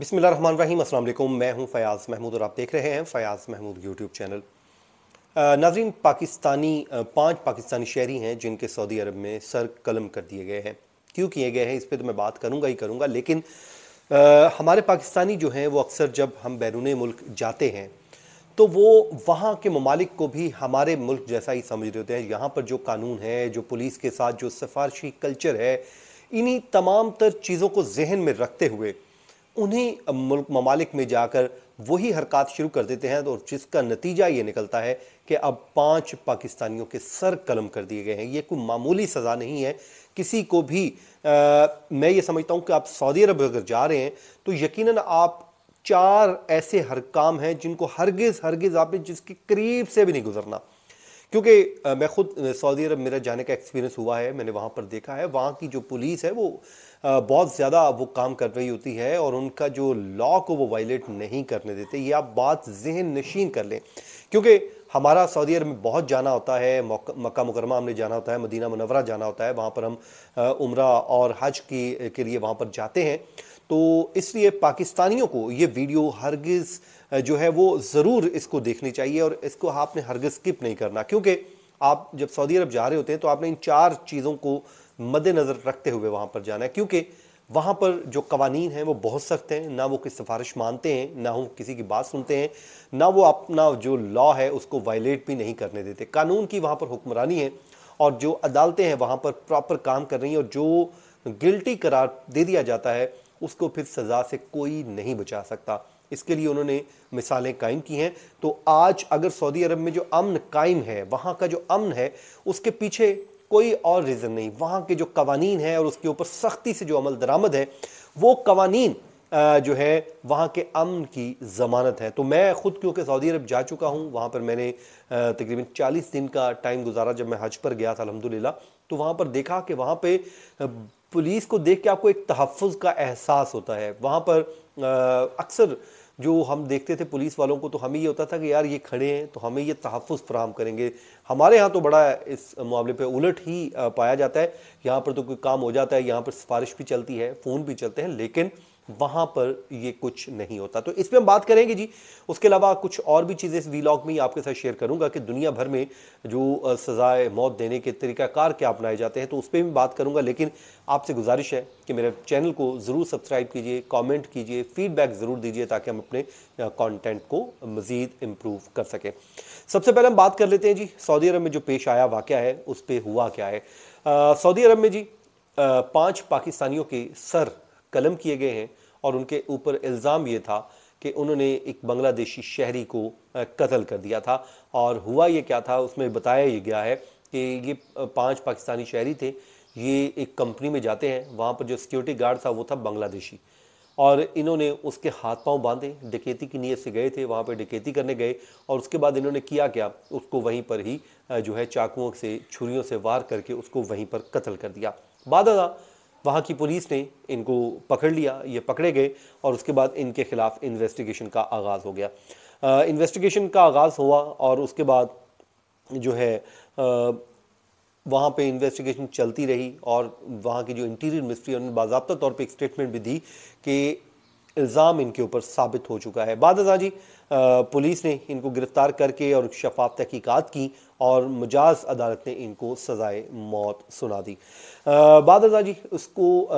बिसमिल रहीम अस्सलाम मैं हूं फ़याज़ महमूद और आप देख रहे हैं फ़याज़ महमूद यूट्यूब चैनल नाजरीन पाकिस्तानी पांच पाकिस्तानी शहरी हैं जिनके सऊदी अरब में सर कलम कर दिए गए हैं क्यों किए गए हैं इस पर तो मैं बात करूंगा ही करूंगा लेकिन आ, हमारे पाकिस्तानी जो हैं वो अक्सर जब हम बैरून मुल्क जाते हैं तो वो वहाँ के ममालिक को भी हमारे मुल्क जैसा ही समझ रहे होते हैं यहाँ पर जो कानून है जो पुलिस के साथ जो सिफारशी कल्चर है इन्हीं तमाम तर चीज़ों को जहन में रखते हुए उन्हीं मुल्क ममालिक में जाकर वही हरकत शुरू कर देते हैं और जिसका नतीजा ये निकलता है कि अब पांच पाकिस्तानियों के सर कलम कर दिए गए हैं ये कोई मामूली सज़ा नहीं है किसी को भी आ, मैं ये समझता हूँ कि आप सऊदी अरब अगर जा रहे हैं तो यकीनन आप चार ऐसे हर काम हैं जिनको हरगिज़ हरगिज़ आपने जिसके करीब से भी नहीं गुजरना क्योंकि मैं खुद सऊदी अरब मेरा जाने का एक्सपीरियंस हुआ है मैंने वहाँ पर देखा है वहाँ की जो पुलिस है वो बहुत ज़्यादा वो काम कर रही होती है और उनका जो लॉ को वो वायलेट नहीं करने देते ये आप बात जहन नशीन कर लें क्योंकि हमारा सऊदी अरब में बहुत जाना होता है मक्का मुकरमा हमने जाना होता है मदीना मनवरा जाना होता है वहाँ पर हम उम्र और हज की के लिए वहाँ पर जाते हैं तो इसलिए पाकिस्तानियों को ये वीडियो हरगज जो है वो ज़रूर इसको देखनी चाहिए और इसको आपने हरगज स्किप नहीं करना क्योंकि आप जब सऊदी अरब जा रहे होते हैं तो आपने इन चार चीज़ों को मद्देनज़र रखते हुए वहाँ पर जाना है क्योंकि वहाँ पर जो कवानीन हैं वो बहुत सख्त हैं ना वो किसी सिफारिश मानते हैं ना वो किसी की बात सुनते हैं ना वो अपना जो लॉ है उसको वायलेट भी नहीं करने देते कानून की वहाँ पर हुक्मरानी है और जो अदालतें हैं वहाँ पर प्रॉपर काम कर रही हैं और जो गिल्टी करार दे दिया जाता है उसको फिर सज़ा से कोई नहीं बचा सकता इसके लिए उन्होंने मिसालें कायम की हैं तो आज अगर सऊदी अरब में जो अमन कायम है वहाँ का जो अमन है उसके पीछे कोई और रीज़न नहीं वहाँ के जो कवानीन है और उसके ऊपर सख्ती से जो अमल दरामद है वो कवानीन जो है वहाँ के अमन की ज़मानत है तो मैं ख़ुद क्योंकि सऊदी अरब जा चुका हूँ वहाँ पर मैंने तकरीबन 40 दिन का टाइम गुजारा जब मैं हज पर गया था अलहमदिल्ला तो वहाँ पर देखा कि वहाँ पे पुलिस को देख के आपको एक तहफ़ का एहसास होता है वहाँ पर अक्सर जो हम देखते थे पुलिस वालों को तो हमें ये होता था कि यार ये खड़े हैं तो हमें ये तहफ़ फ्राहम करेंगे हमारे यहाँ तो बड़ा इस मामले पे उलट ही पाया जाता है यहाँ पर तो कोई काम हो जाता है यहाँ पर सिफारिश भी चलती है फ़ोन भी चलते हैं लेकिन वहां पर ये कुछ नहीं होता तो इस पर हम बात करेंगे जी उसके अलावा कुछ और भी चीज़ें इस वीलॉग में ही आपके साथ शेयर करूंगा कि दुनिया भर में जो सज़ाए मौत देने के तरीक़ाकार क्या अपनाए जाते हैं तो उस पर भी बात करूंगा लेकिन आपसे गुजारिश है कि मेरे चैनल को ज़रूर सब्सक्राइब कीजिए कॉमेंट कीजिए फीडबैक ज़रूर दीजिए ताकि हम अपने कॉन्टेंट को मज़ीद इम्प्रूव कर सकें सबसे पहले हम बात कर लेते हैं जी सऊदी अरब में जो पेश आया वाक़ है उस पर हुआ क्या है सऊदी अरब में जी पाँच पाकिस्तानियों के सर कलम किए गए हैं और उनके ऊपर इल्ज़ाम ये था कि उन्होंने एक बांग्लादेशी शहरी को कत्ल कर दिया था और हुआ ये क्या था उसमें बताया ये गया है कि ये पांच पाकिस्तानी शहरी थे ये एक कंपनी में जाते हैं वहाँ पर जो सिक्योरिटी गार्ड था वो था बांग्लादेशी और इन्होंने उसके हाथ पांव बांधे डकैती की नीयत से गए थे वहाँ पर डकैती करने गए और उसके बाद इन्होंने किया क्या उसको वहीं पर ही जो है चाकुओं से छुरीयों से वार करके उसको वहीं पर कत्ल कर दिया बाद वहाँ की पुलिस ने इनको पकड़ लिया ये पकड़े गए और उसके बाद इनके ख़िलाफ़ इन्वेस्टिगेशन का आगाज़ हो गया इन्वेस्टिगेशन का आगाज़ हुआ और उसके बाद जो है वहाँ पे इन्वेस्टिगेशन चलती रही और वहाँ की जो इंटीरियर मिनिस्ट्री उन्होंने बाबा तौर पे एक स्टेटमेंट भी दी कि इल्ज़ाम इनके ऊपर साबित हो चुका है बाद जी पुलिस ने इनको गिरफ्तार करके और शफाफ तहकीकत की और मजाज अदालत ने इनको सजाए मौत सुना दी बाद जी उसको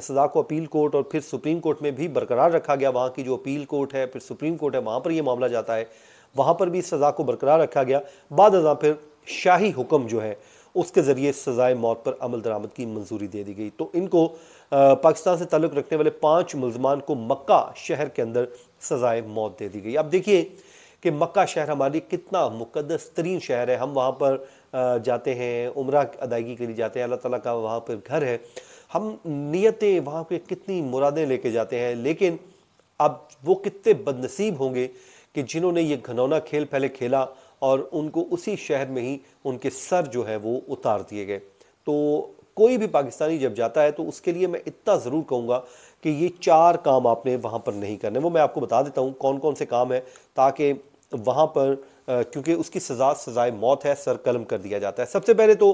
सज़ा को अपील कोर्ट और फिर सुप्रीम कोर्ट में भी बरकरार रखा गया वहाँ की जो अपील कोर्ट है फिर सुप्रीम कोर्ट है वहाँ पर यह मामला जाता है वहाँ पर भी सज़ा को बरकरार रखा गया बाद फिर शाही हुक्म जो है उसके ज़रिए सज़ाए मौत पर अमल दरामद की मंजूरी दे दी गई तो इनको पाकिस्तान से ताल्लुक़ रखने वाले पाँच मुलजमान को मक्का शहर के अंदर सज़ाए मौत दे दी गई अब देखिए कि मक्का शहर लिए कितना मुकदस तरीन शहर है हम वहाँ पर जाते हैं उम्र अदायगी के लिए जाते हैं अल्लाह ताला का वहाँ पर घर है हम नीयतें वहाँ पे कितनी मुरादें लेके जाते हैं लेकिन अब वो कितने बदनसीब होंगे कि जिन्होंने ये घनौना खेल पहले खेला और उनको उसी शहर में ही उनके सर जो है वो उतार दिए गए तो कोई भी पाकिस्तानी जब जाता है तो उसके लिए मैं इतना ज़रूर कहूँगा कि ये चार काम आपने वहाँ पर नहीं करने वो मैं आपको बता देता हूँ कौन कौन से काम है ताकि वहाँ पर क्योंकि उसकी सज़ा सज़ाए मौत है सर कलम कर दिया जाता है सबसे पहले तो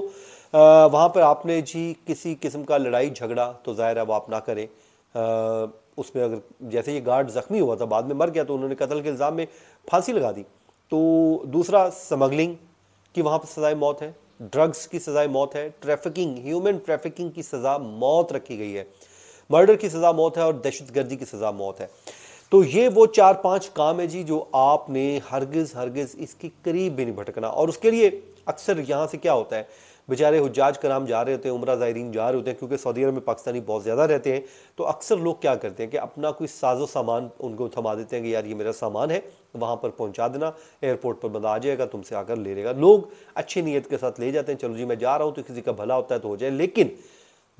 वहाँ पर आपने जी किसी किस्म का लड़ाई झगड़ा तो ज़ाहिर है वो आप ना करें आ, उसमें अगर जैसे ये गार्ड ज़ख्मी हुआ था बाद में मर गया तो उन्होंने कत्ल के इल्ज़ाम में फांसी लगा दी तो दूसरा स्मगलिंग की वहाँ पर सज़ाए मौत है ड्रग्स की सज़ाए मौत है ट्रैफिकिंग ह्यूमन ट्रैफिकिंग की सज़ा मौत रखी गई है मर्डर की सज़ा मौत है और दहशत गर्दी की सज़ा मौत है तो ये वो चार पांच काम है जी जो आपने हरगज हरगज इसके करीब भी नहीं भटकना और उसके लिए अक्सर यहाँ से क्या होता है बेचारे हजाज कराम जा रहे होते हैं उम्र ज़ायरीन जा रहे होते हैं क्योंकि सऊदी अरब में पाकिस्तानी बहुत ज़्यादा रहते हैं तो अक्सर लोग क्या करते हैं कि अपना कोई साजो सामान उनको थमा देते हैं कि यार ये मेरा सामान है वहाँ पर पहुँचा देना एयरपोर्ट पर बंदा आ जाएगा तुमसे आकर ले लेगा लोग अच्छी नीयत के साथ ले जाते हैं चलो जी मैं जा रहा हूँ तो किसी का भला होता है तो हो जाए लेकिन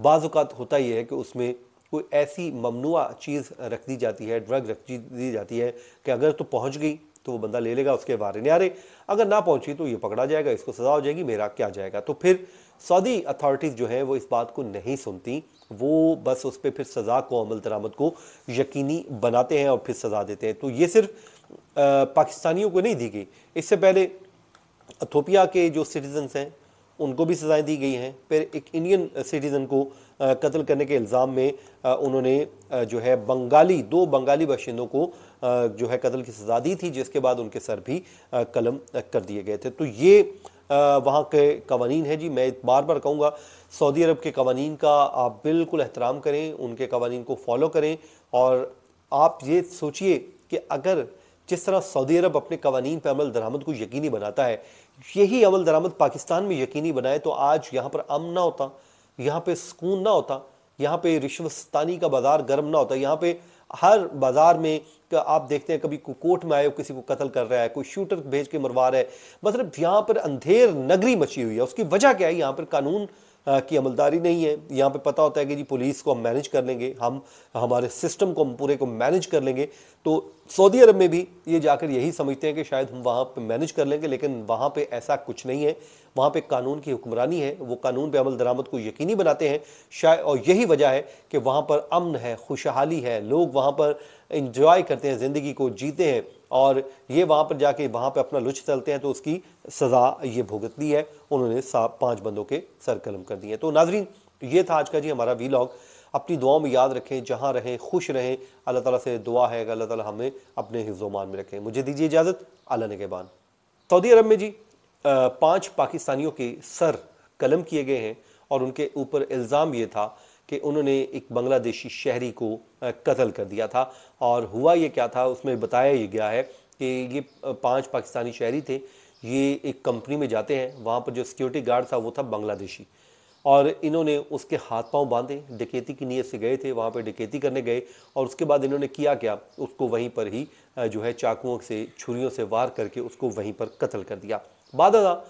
बाज़ात होता ही है कि उसमें कोई ऐसी ममनुआ चीज़ रख दी जाती है ड्रग रख दी जाती है कि अगर तो पहुँच गई तो वो बंदा ले लेगा उसके बारे नारे अगर ना पहुंची तो ये पकड़ा जाएगा इसको सज़ा हो जाएगी मेरा क्या जाएगा तो फिर सऊदी अथॉरिटीज़ जो हैं वो इस बात को नहीं सुनती वो बस उस पर फिर सज़ा को अमल दरामद को यकीनी बनाते हैं और फिर सज़ा देते हैं तो ये सिर्फ पाकिस्तानियों को नहीं दी गई इससे पहले अथोपिया के जो सिटीजन्स हैं उनको भी सज़ाएँ दी गई हैं फिर एक इंडियन सिटीज़न को कत्ल करने के इल्ज़ाम में उन्होंने जो है बंगाली दो बंगाली बाशिंदों को जो है कत्ल की सज़ा दी थी जिसके बाद उनके सर भी कलम कर दिए गए थे तो ये वहाँ के कवानीन है जी मैं बार बार कहूँगा सऊदी अरब के कवानीन का आप बिल्कुल एहतराम करें उनके कवानीन को फॉलो करें और आप ये सोचिए कि अगर जिस तरह सऊदी अरब अपने कवानीन पर अमल दरामद को यकीनी बनाता है यही अमल दरामद पाकिस्तान में यकीनी बनाए तो आज यहाँ पर अम ना होता यहाँ पर सुकून ना होता यहाँ पर रिश्वस्तानी का बाज़ार गर्म ना होता यहाँ पर हर बाज़ार में आप देखते हैं कभी को कोर्ट में आए हो किसी को कत्ल कर रहा है कोई शूटर भेज के मरवा रहा है मतलब यहाँ पर अंधेर नगरी मची हुई है उसकी वजह क्या है यहाँ पर कानून की अमलदारी नहीं है यहाँ पे पता होता है कि जी पुलिस को हम मैनेज कर लेंगे हम हमारे सिस्टम को हम पूरे को मैनेज कर लेंगे तो सऊदी अरब में भी ये जाकर यही समझते हैं कि शायद हम वहाँ पे मैनेज कर लेंगे लेकिन वहाँ पे ऐसा कुछ नहीं है वहाँ पे कानून की हुक्मरानी है वो कानून पे अमल दरामद को यकीनी बनाते हैं शायद और यही वजह है कि वहाँ पर अमन है खुशहाली है लोग वहाँ पर इंजॉय करते हैं ज़िंदगी को जीते हैं और ये वहाँ पर जाके वहाँ पर अपना लुच्छ चलते हैं तो उसकी सज़ा ये भुगतनी है उन्होंने पाँच बंदों के सर कलम कर दिए तो नाजरीन ये था आज का जी हमारा वीलॉग अपनी दुआओं में याद रखें जहाँ रहें खुश रहें अल्लाह ताला से दुआ है कि अल्लाह ताला हमें अपने हिजोमान में रखें मुझे दीजिए इजाज़त अल्लाह के बान सऊदी अरब में जी पाँच पाकिस्तानियों के सर कलम किए गए हैं और उनके ऊपर इल्ज़ाम ये था कि उन्होंने एक बांग्लादेशी शहरी को कत्ल कर दिया था और हुआ ये क्या था उसमें बताया ये गया है कि ये पांच पाकिस्तानी शहरी थे ये एक कंपनी में जाते हैं वहाँ पर जो सिक्योरिटी गार्ड था वो था बांग्लादेशी और इन्होंने उसके हाथ पांव बांधे डकैती की नीयत से गए थे वहाँ पर डकैती करने गए और उसके बाद इन्होंने किया क्या उसको वहीं पर ही जो है चाकुओं से छुरीयों से वार करके उसको वहीं पर कत्ल कर दिया बाद